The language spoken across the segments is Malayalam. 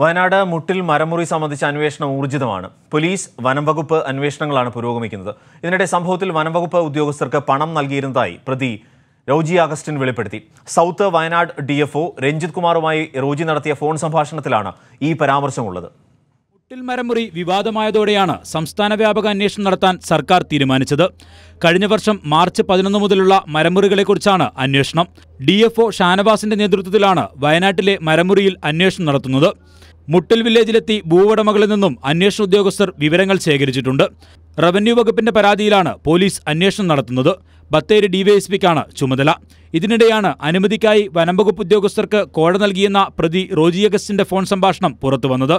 വയനാട് മുട്ടിൽ മരമുറി സംബന്ധിച്ച അന്വേഷണം ഊർജിതമാണ് പോലീസ് വനംവകുപ്പ് അന്വേഷണങ്ങളാണ് പുരോഗമിക്കുന്നത് ഇതിനിടെ സംഭവത്തിൽ വനംവകുപ്പ് ഉദ്യോഗസ്ഥർക്ക് പണം നൽകിയിരുന്നതായി പ്രതി റോജി അഗസ്റ്റിൻ വെളിപ്പെടുത്തി south Wayanad D F O Ranjith കുമാറുമായി റോജി നടത്തിയ ഫോൺ സംഭാഷണത്തിലാണ് ഈ പരാമർശമുള്ളത് മരമുറി വിവാദമായതോടെയാണ് സംസ്ഥാന വ്യാപക അന്വേഷണം നടത്താൻ സർക്കാർ തീരുമാനിച്ചത് കഴിഞ്ഞ വർഷം മാർച്ച് പതിനൊന്ന് മുതലുള്ള മരമുറികളെക്കുറിച്ചാണ് അന്വേഷണം ഡി എഫ് ഷാനവാസിന്റെ നേതൃത്വത്തിലാണ് വയനാട്ടിലെ മരമുറിയിൽ അന്വേഷണം നടത്തുന്നത് മുട്ടൽ വില്ലേജിലെത്തി ഭൂവുടമകളിൽ നിന്നും അന്വേഷണ ഉദ്യോഗസ്ഥർ വിവരങ്ങൾ ശേഖരിച്ചിട്ടുണ്ട് റവന്യൂ വകുപ്പിന്റെ പരാതിയിലാണ് പോലീസ് അന്വേഷണം നടത്തുന്നത് ബത്തേരി ഡിവൈഎസ്പിക്കാണ് ചുമതല ഇതിനിടെയാണ് അനുമതിക്കായി വനംവകുപ്പ് ഉദ്യോഗസ്ഥർക്ക് കോഴ നൽകിയെന്ന പ്രതി റോജി അഗസ്റ്റിന്റെ ഫോൺ സംഭാഷണം പുറത്തുവന്നത്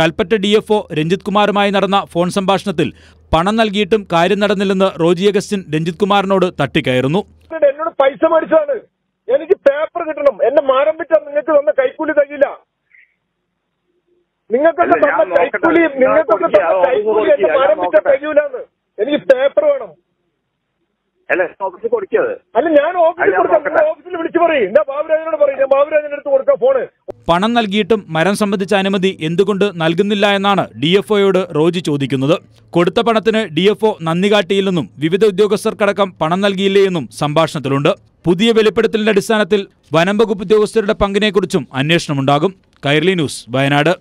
കൽപ്പറ്റ ഡിഎഫ്ഒ രഞ്ജിത് കുമാറുമായി നടന്ന ഫോൺ സംഭാഷണത്തിൽ പണം നൽകിയിട്ടും കാര്യം നടന്നില്ലെന്ന് റോജി അഗസ്റ്റിൻ രഞ്ജിത് കുമാറിനോട് തട്ടിക്കയറുന്നു എന്നോട് പൈസ മേടിച്ചാണ് എനിക്ക് പേപ്പർ കിട്ടണം നിങ്ങൾക്കൊക്കെ തന്ന കൈക്കൂലി നിങ്ങൾക്കൊക്കെ തന്ന കൈക്കൂലി എന്റെ മരം വിറ്റ എനിക്ക് പേപ്പർ വേണം അല്ല ഓഫീസിൽ കൊടുക്കത് അല്ല ഞാൻ ഓഫീസിൽ കൊടുക്കാം ഓഫീസിൽ വിളിച്ചു പറയും ഞാൻ ബാബുരാജനോട് പറയും ഞാൻ ബാബുരാജന്റെ അടുത്ത് കൊടുക്കാം ഫോണ് പണം നൽകിയിട്ടും മരം സംബന്ധിച്ച അനുമതി എന്തുകൊണ്ട് നൽകുന്നില്ല എന്നാണ് ഡി എഫ് ഒയോട് റോജി ചോദിക്കുന്നത് കൊടുത്ത പണത്തിന് ഡി എഫ് ഒ നന്ദി കാട്ടിയില്ലെന്നും വിവിധ ഉദ്യോഗസ്ഥർക്കടക്കം പണം നൽകിയില്ലേ സംഭാഷണത്തിലുണ്ട് പുതിയ വെളിപ്പെടുത്തലിന്റെ അടിസ്ഥാനത്തിൽ വനം വകുപ്പ് ഉദ്യോഗസ്ഥരുടെ പങ്കിനെക്കുറിച്ചും അന്വേഷണമുണ്ടാകും കൈർലി ന്യൂസ് വയനാട്